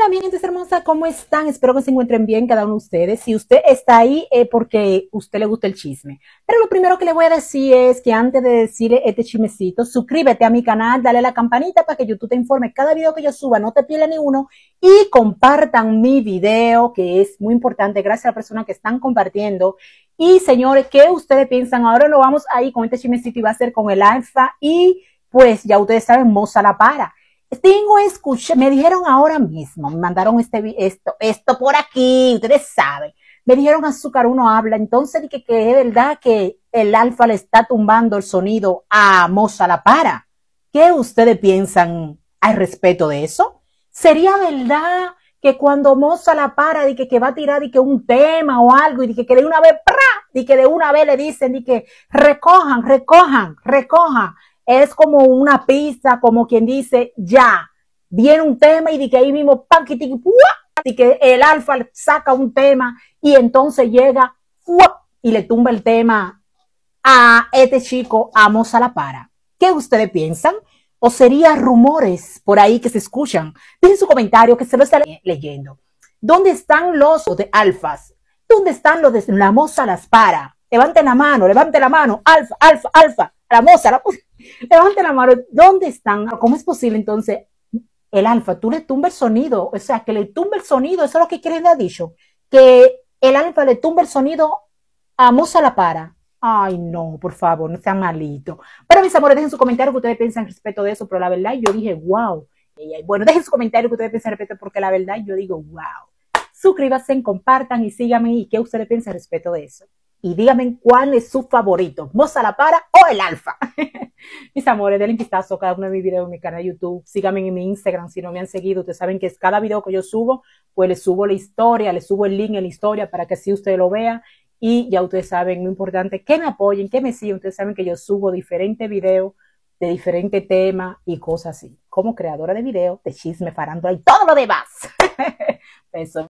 Hola, mi gente hermosa, ¿cómo están? Espero que se encuentren bien cada uno de ustedes. Si usted está ahí eh, porque usted le gusta el chisme. Pero lo primero que le voy a decir es que antes de decirle este chismecito, suscríbete a mi canal, dale a la campanita para que YouTube te informe cada video que yo suba, no te pierdas ni uno. Y compartan mi video, que es muy importante. Gracias a la persona que están compartiendo. Y señores, ¿qué ustedes piensan? Ahora lo vamos ahí con este chismecito y va a ser con el alfa y pues ya ustedes saben, moza la para. Tengo escuché, me dijeron ahora mismo, me mandaron este, esto, esto por aquí, ustedes saben. Me dijeron Azúcar uno habla, entonces que, que es verdad que el alfa le está tumbando el sonido a Moza La Para. ¿Qué ustedes piensan al respecto de eso? ¿Sería verdad que cuando Moza La Para dije que, va a tirar y que un tema o algo y dije que, de una vez, ¡pra! que de una vez le dicen que recojan, recojan, recojan es como una pista, como quien dice, ya, viene un tema y de que ahí mismo, y que el alfa saca un tema y entonces llega y le tumba el tema a este chico, a moza la para. ¿Qué ustedes piensan? ¿O serían rumores por ahí que se escuchan? Dejen su comentario que se lo está leyendo. ¿Dónde están los de alfas? ¿Dónde están los de la moza las para? Levanten la mano, levanten la mano. Alfa, alfa, alfa. La moza, la moza. Levante la mano, ¿dónde están? ¿Cómo es posible entonces el alfa? Tú le tumba el sonido, o sea, que le tumba el sonido, eso es lo que quieren ha dicho, que el alfa le tumba el sonido a Musa la para. Ay, no, por favor, no sean malito. Pero mis amores, dejen su comentario que ustedes piensan respecto de eso, pero la verdad yo dije, wow. Bueno, dejen su comentario que ustedes piensan respecto, porque la verdad yo digo, wow. Suscríbanse, compartan y síganme y qué ustedes piensan respecto de eso y díganme cuál es su favorito, Moza la Para o el Alfa. Mis amores, denle un vistazo a cada uno de mis videos en mi canal de YouTube. Síganme en mi Instagram si no me han seguido. Ustedes saben que es cada video que yo subo, pues les subo la historia, les subo el link en la historia para que así ustedes lo vean. Y ya ustedes saben, muy importante, que me apoyen, que me sigan. Ustedes saben que yo subo diferentes videos de diferentes temas y cosas así. Como creadora de videos, de chisme, farando y todo lo demás. Eso.